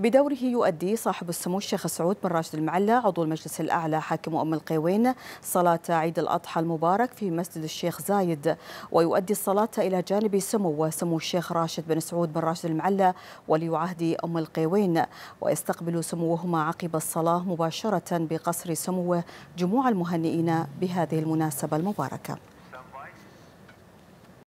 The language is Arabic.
بدوره يؤدي صاحب السمو الشيخ سعود بن راشد المعلى عضو المجلس الأعلى حاكم أم القيوين صلاة عيد الأضحى المبارك في مسجد الشيخ زايد ويؤدي الصلاة إلى جانب سمو سمو الشيخ راشد بن سعود بن راشد المعلى ولي عهد أم القيوين ويستقبل سموهما عقب الصلاة مباشرة بقصر سموه جموع المهنئين بهذه المناسبة المباركة